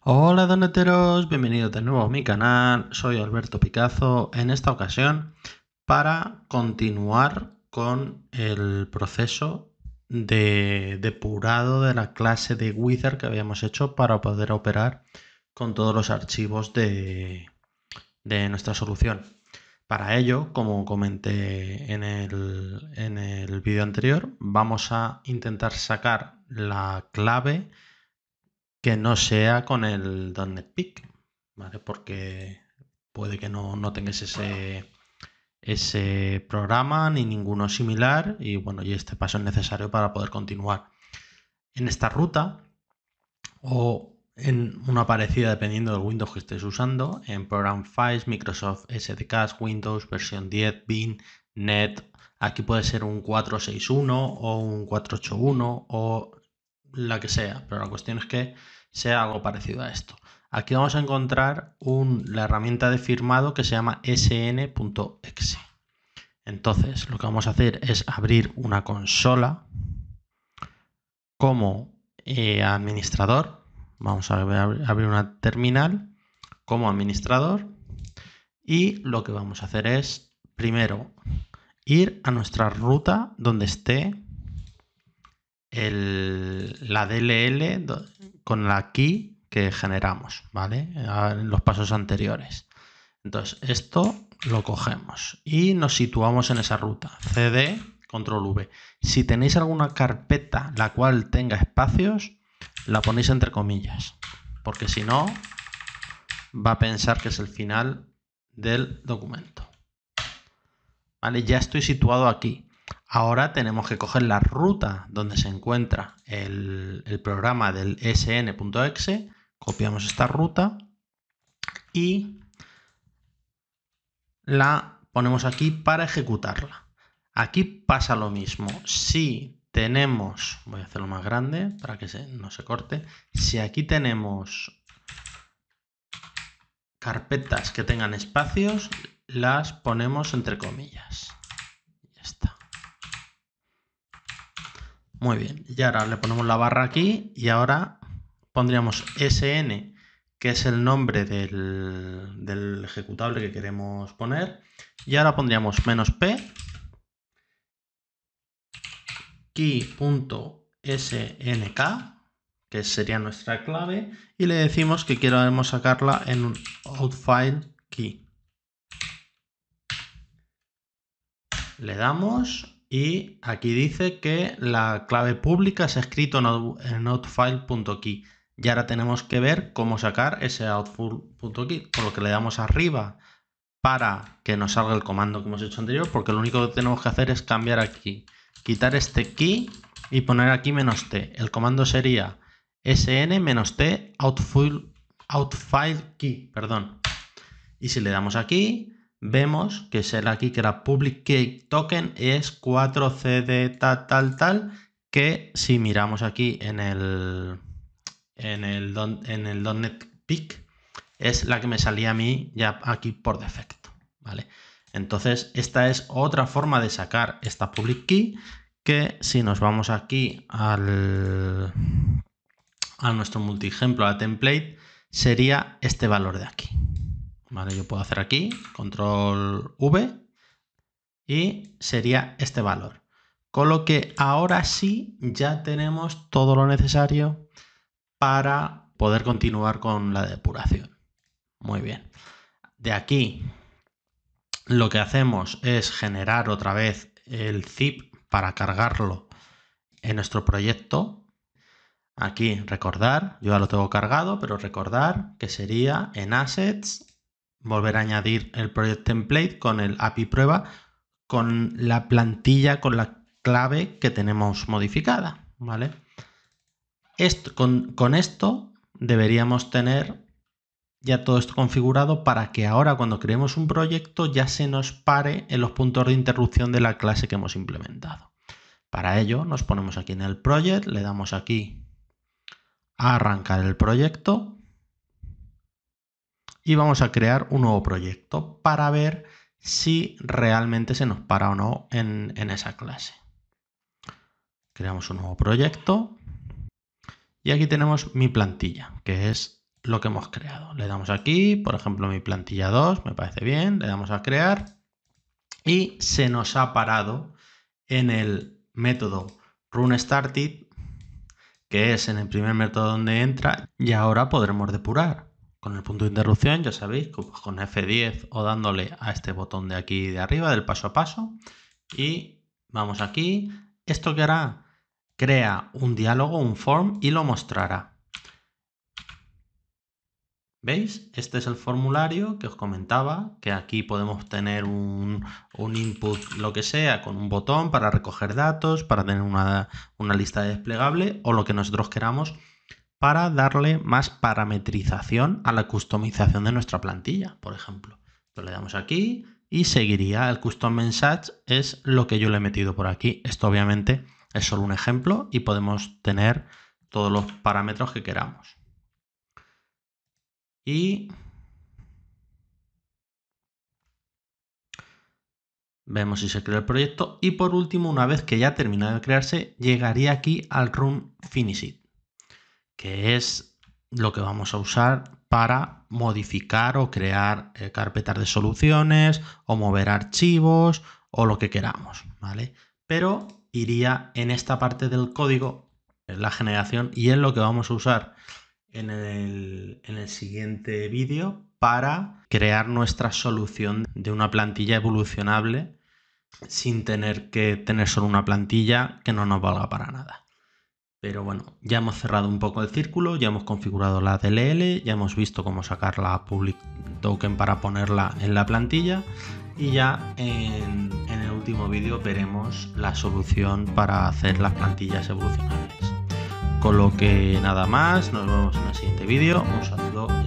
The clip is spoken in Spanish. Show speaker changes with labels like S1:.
S1: Hola doneteros, bienvenidos de nuevo a mi canal, soy Alberto Picazo, en esta ocasión para continuar con el proceso de depurado de la clase de wizard que habíamos hecho para poder operar con todos los archivos de, nuestra solución. Para ello, como comenté en el, en el vídeo anterior, vamos a intentar sacar la clave que no sea con el .NET Pick, ¿vale? Porque puede que no, no tengas ese, ese programa ni ninguno similar y bueno, y este paso es necesario para poder continuar en esta ruta o en una parecida dependiendo del Windows que estés usando, en Program Files, Microsoft SDKs, Windows, versión 10, BIN, NET, aquí puede ser un 461 o un 481 o la que sea, pero la cuestión es que sea algo parecido a esto. Aquí vamos a encontrar la herramienta de firmado que se llama sn.exe. Entonces, lo que vamos a hacer es abrir una consola como eh, administrador. Vamos a abrir una terminal como administrador. Y lo que vamos a hacer es, primero, ir a nuestra ruta donde esté el, la DLL con la key que generamos, ¿vale? En los pasos anteriores. Entonces, esto lo cogemos y nos situamos en esa ruta. CD, control V. Si tenéis alguna carpeta la cual tenga espacios, la ponéis entre comillas, porque si no, va a pensar que es el final del documento. Vale, ya estoy situado aquí. Ahora tenemos que coger la ruta donde se encuentra el, programa del sn.exe, copiamos esta ruta y la ponemos aquí para ejecutarla. Aquí pasa lo mismo. Si tenemos, voy a hacerlo más grande para que no se corte, si aquí tenemos carpetas que tengan espacios, las ponemos entre comillas. Muy bien, y ahora le ponemos la barra aquí y ahora pondríamos SN, que es el nombre del, ejecutable que queremos poner, y ahora pondríamos menos "-p", key.snk, que sería nuestra clave, y le decimos que queremos sacarla en un outfile key. Le damos y aquí dice que la clave pública se ha escrito en outfile.key. Y ahora tenemos que ver cómo sacar ese outfile.key. Por lo que le damos arriba para que nos salga el comando que hemos hecho anterior, porque lo único que tenemos que hacer es cambiar aquí, quitar este key y poner aquí menos t. El comando sería sn-t outfile, perdón. Y si le damos aquí, vemos que será aquí que la public key token es 4cd tal tal tal que si miramos aquí en el en el en el .NET pick es la que me salía a mí ya aquí por defecto vale entonces esta es otra forma de sacar esta public key que si nos vamos aquí al a nuestro multijemplo, a template sería este valor de aquí yo puedo hacer aquí, control V, y sería este valor. Con lo que ahora sí ya tenemos todo lo necesario para poder continuar con la depuración. Muy bien. De aquí lo que hacemos es generar otra vez el zip para cargarlo en nuestro proyecto. Aquí recordar, yo ya lo tengo cargado, pero recordar que sería en assets volver a añadir el project template con el API prueba, con la plantilla, con la clave que tenemos modificada, ¿vale? Esto, con, con esto deberíamos tener ya todo esto configurado para que ahora cuando creemos un proyecto ya se nos pare en los puntos de interrupción de la clase que hemos implementado. Para ello nos ponemos aquí en el project, le damos aquí a arrancar el proyecto y vamos a crear un nuevo proyecto para ver si realmente se nos para o no en, esa clase. Creamos un nuevo proyecto y aquí tenemos mi plantilla, que es lo que hemos creado. Le damos aquí, por ejemplo, mi plantilla 2, me parece bien, le damos a crear y se nos ha parado en el método runStarted, que es en el primer método donde entra y ahora podremos depurar con el punto de interrupción, ya sabéis, con F10 o dándole a este botón de aquí de arriba, del paso a paso. Y vamos aquí. ¿Esto que hará? Crea un diálogo, un form y lo mostrará. ¿Veis? Este es el formulario que os comentaba, que aquí podemos tener un, un input, lo que sea, con un botón para recoger datos, para tener una, lista desplegable o lo que nosotros queramos para darle más parametrización a la customización de nuestra plantilla, por ejemplo. le damos aquí y seguiría el custom message, es lo que yo le he metido por aquí. Esto obviamente es solo un ejemplo y podemos tener todos los parámetros que queramos. Y Vemos si se crea el proyecto. Y por último, una vez que ya ha terminado de crearse, llegaría aquí al Room Finish It que es lo que vamos a usar para modificar o crear eh, carpetas de soluciones o mover archivos o lo que queramos, ¿vale? Pero iría en esta parte del código, en la generación, y es lo que vamos a usar en el, en el siguiente vídeo para crear nuestra solución de una plantilla evolucionable sin tener que tener solo una plantilla que no nos valga para nada. Pero bueno, ya hemos cerrado un poco el círculo, ya hemos configurado la DLL, ya hemos visto cómo sacar la public token para ponerla en la plantilla y ya en, el último vídeo veremos la solución para hacer las plantillas evolucionales. Con lo que nada más, nos vemos en el siguiente vídeo, un saludo